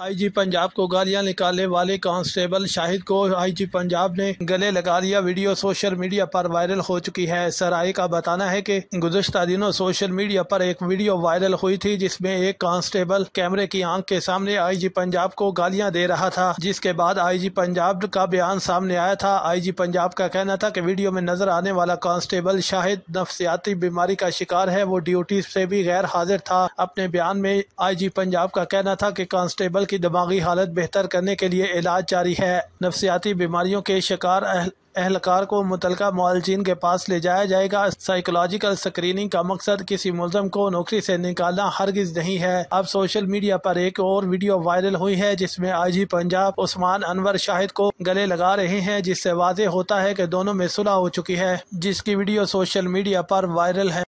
IG Punjab को गालियां निकालने वाले कांस्टेबल शाहिद को आईजी पंजाब ने गले लगा लिया वीडियो सोशल मीडिया पर वायरल हो चुकी है सराय का बताना है कि गुजश्ता दिनों सोशल मीडिया पर एक वीडियो वायरल हुई थी जिसमें एक कांस्टेबल कैमरे की आंख के सामने आईजी पंजाब को गालियां दे रहा था जिसके बाद आई पंजाब का बयान सामने आया था आई पंजाब का कहना था की वीडियो में नजर आने वाला कांस्टेबल शाहिद नफसियाती बीमारी का शिकार है वो ड्यूटी ऐसी भी गैर हाजिर था अपने बयान में आई पंजाब का कहना था की कांस्टेबल की दिमागी हालत बेहतर करने के लिए इलाज जारी है नफसियाती बीमारियों के शिकार अहल, अहलकार को मुतल मुआलजीन के पास ले जाया जाएगा साइकोलॉजिकल स्क्रीनिंग का मकसद किसी मुलम को नौकरी से निकालना हरगिज नहीं है अब सोशल मीडिया पर एक और वीडियो वायरल हुई है जिसमें आईजी पंजाब उस्मान अनवर शाहिद को गले लगा रहे हैं जिससे वाजे होता है की दोनों में सुलह हो चुकी है जिसकी वीडियो सोशल मीडिया पर वायरल है